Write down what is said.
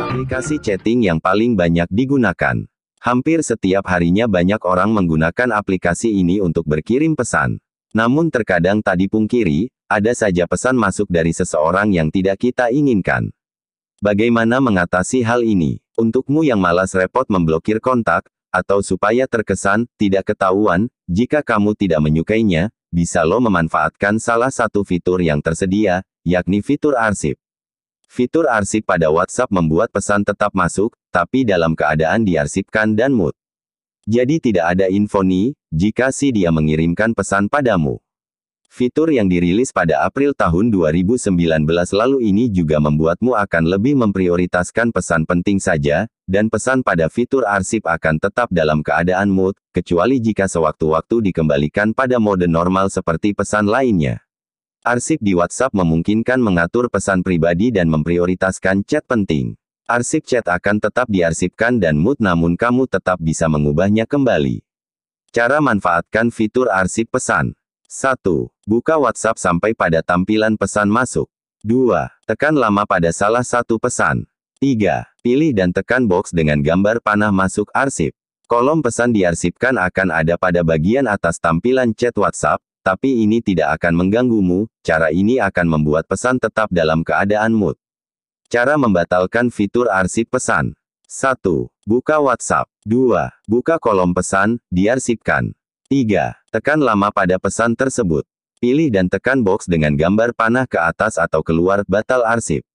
aplikasi chatting yang paling banyak digunakan. Hampir setiap harinya banyak orang menggunakan aplikasi ini untuk berkirim pesan. Namun terkadang tadi pungkiri, ada saja pesan masuk dari seseorang yang tidak kita inginkan. Bagaimana mengatasi hal ini? Untukmu yang malas repot memblokir kontak, atau supaya terkesan tidak ketahuan, jika kamu tidak menyukainya, bisa lo memanfaatkan salah satu fitur yang tersedia, yakni fitur arsip. Fitur arsip pada WhatsApp membuat pesan tetap masuk, tapi dalam keadaan diarsipkan dan mood. Jadi tidak ada info nih, jika si dia mengirimkan pesan padamu. Fitur yang dirilis pada April tahun 2019 lalu ini juga membuatmu akan lebih memprioritaskan pesan penting saja, dan pesan pada fitur arsip akan tetap dalam keadaan mood, kecuali jika sewaktu-waktu dikembalikan pada mode normal seperti pesan lainnya. Arsip di WhatsApp memungkinkan mengatur pesan pribadi dan memprioritaskan chat penting. Arsip chat akan tetap diarsipkan dan mood, namun kamu tetap bisa mengubahnya kembali. Cara manfaatkan fitur arsip pesan. 1. Buka WhatsApp sampai pada tampilan pesan masuk. 2. Tekan lama pada salah satu pesan. 3. Pilih dan tekan box dengan gambar panah masuk arsip. Kolom pesan diarsipkan akan ada pada bagian atas tampilan chat WhatsApp, tapi ini tidak akan mengganggumu, cara ini akan membuat pesan tetap dalam keadaan mood. Cara membatalkan fitur arsip pesan. 1. Buka WhatsApp. 2. Buka kolom pesan, diarsipkan. 3. Tekan lama pada pesan tersebut. Pilih dan tekan box dengan gambar panah ke atas atau keluar batal arsip.